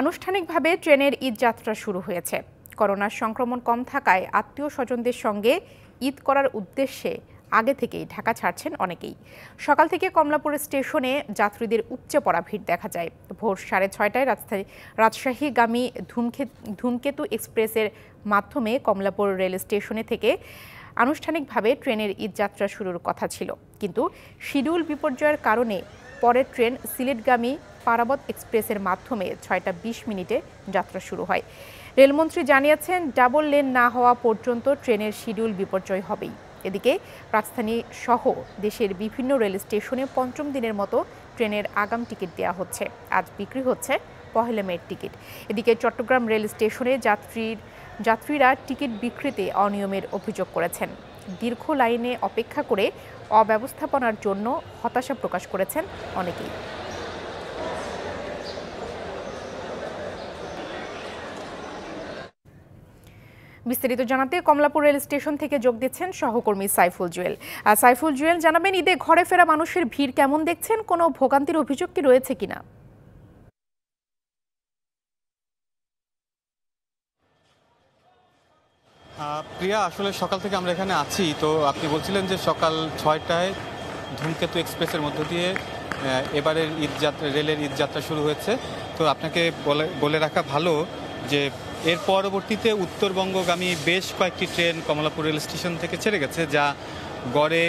আনুষ্ঠানিকভাবে ট্রেনের ঈদ যাত্রা শুরু হয়েছে করোনার সংক্রমণ কম থাকায় আত্মীয় স্বজনদের সঙ্গে ঈদ করার উদ্দেশ্যে আগে থেকেই ঢাকা ছাড়ছেন অনেকেই সকাল থেকে কমলাপুর স্টেশনে যাত্রীদের উপচে পড়া ভিড় দেখা যায় ভোর সাড়ে ছয়টায় রাজধানী রাজশাহীগামী ধূমখে ধূমকেতু এক্সপ্রেসের মাধ্যমে কমলাপুর রেল স্টেশনে থেকে আনুষ্ঠানিকভাবে ট্রেনের ঈদযাত্রা শুরুর কথা ছিল কিন্তু শিডিউল বিপর্যয়ের কারণে পরের ট্রেন সিলেটগামী পারাবত এক্সপ্রেসের মাধ্যমে ছয়টা বিশ মিনিটে যাত্রা শুরু হয় রেলমন্ত্রী জানিয়েছেন ডাবল লেন না হওয়া পর্যন্ত ট্রেনের শিডিউল বিপর্যয় হবেই এদিকে রাজধানী সহ দেশের বিভিন্ন রেল স্টেশনে পঞ্চম দিনের মতো ট্রেনের আগাম টিকিট দেওয়া হচ্ছে আজ বিক্রি হচ্ছে পহেলা মের টিকিট এদিকে চট্টগ্রাম রেল স্টেশনে যাত্রীর যাত্রীরা টিকিট বিক্রিতে অনিয়মের অভিযোগ করেছেন দীর্ঘ লাইনে অপেক্ষা করে অব্যবস্থাপনার জন্য হতাশা প্রকাশ করেছেন অনেকেই বিস্তারিত জানাতে কমলাপুর রেল স্টেশন থেকে যোগ দিচ্ছেন সহকর্মী সাইফুল জুয়েল সাইফুল জুয়েল জানাবেন ঈদে ঘরে ফেরা মানুষের ভিড় কেমন দেখছেন কোনো ভোগান্তির অভিযোগ কি রয়েছে কিনা প্রিয়া আসলে সকাল থেকে আমরা এখানে আছি তো আপনি বলছিলেন যে সকাল ছয়টায় ধূমকেতু এক্সপ্রেসের মধ্য দিয়ে এবারের ঈদ যাত্রা রেলের ঈদ যাত্রা শুরু হয়েছে তো আপনাকে বলে বলে রাখা ভালো যে এর পরবর্তীতে উত্তরবঙ্গগামী বেশ কয়েকটি ট্রেন কমলাপুর রেল স্টেশন থেকে ছেড়ে গেছে যা গড়ে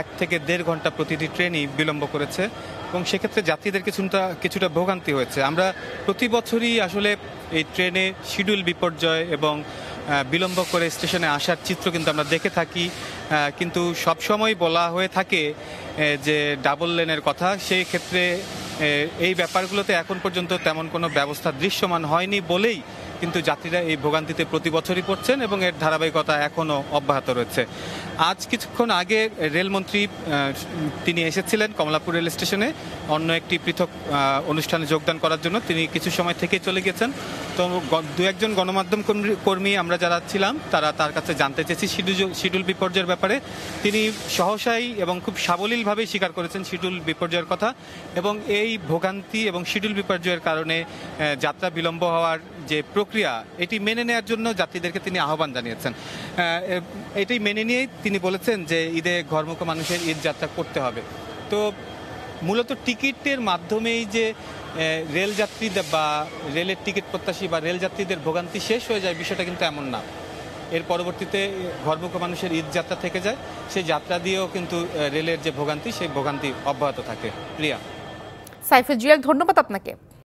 এক থেকে দেড় ঘন্টা প্রতিটি ট্রেনই বিলম্ব করেছে এবং সেক্ষেত্রে যাত্রীদের কিছুটা কিছুটা ভোগান্তি হয়েছে আমরা প্রতি বছরই আসলে এই ট্রেনে শিডিউল বিপর্যয় এবং বিলম্ব করে স্টেশনে আসার চিত্র কিন্তু আমরা দেখে থাকি কিন্তু সবসময় বলা হয়ে থাকে যে ডাবল লেনের কথা সেই ক্ষেত্রে এই ব্যাপারগুলোতে এখন পর্যন্ত তেমন কোনো ব্যবস্থা দৃশ্যমান হয়নি বলেই কিন্তু যাত্রীরা এই ভোগান্তিতে প্রতি বছরই পড়ছেন এবং এর ধারাবাহিকতা এখনও অব্যাহত রয়েছে আজ কিছুক্ষণ আগে রেলমন্ত্রী তিনি এসেছিলেন কমলাপুর রেল স্টেশনে অন্য একটি পৃথক অনুষ্ঠানে যোগদান করার জন্য তিনি কিছু সময় থেকে চলে গেছেন তো দু একজন গণমাধ্যম কর্মী আমরা যারা ছিলাম তারা তার কাছে জানতে চেয়েছি শিডিউল শিডিউল বিপর্যয়ের ব্যাপারে তিনি সহসাই এবং খুব সাবলীলভাবেই স্বীকার করেছেন শিডিউল বিপর্যয়ের কথা এবং এই ভোগান্তি এবং শিডিউল বিপর্যয়ের কারণে যাত্রা বিলম্ব হওয়ার যে প্র প্রক্রিয়া এটি মেনে নেওয়ার জন্য যাত্রীদেরকে তিনি আহ্বান জানিয়েছেন এটি মেনে নিয়েই তিনি বলেছেন যে ঈদে ঘরমুখ মানুষের ঈদ যাত্রা করতে হবে তো মূলত টিকিটের মাধ্যমেই যে রেল যাত্রী বা রেলের টিকিট প্রত্যাশী বা রেল যাত্রীদের ভোগান্তি শেষ হয়ে যায় বিষয়টা কিন্তু এমন না এর পরবর্তীতে ঘরমুখ মানুষের ঈদ যাত্রা থেকে যায় সেই যাত্রা দিয়েও কিন্তু রেলের যে ভোগান্তি সেই ভোগান্তি অব্যাহত থাকে প্রিয়া সাইফুল জিয়াল ধন্যবাদ আপনাকে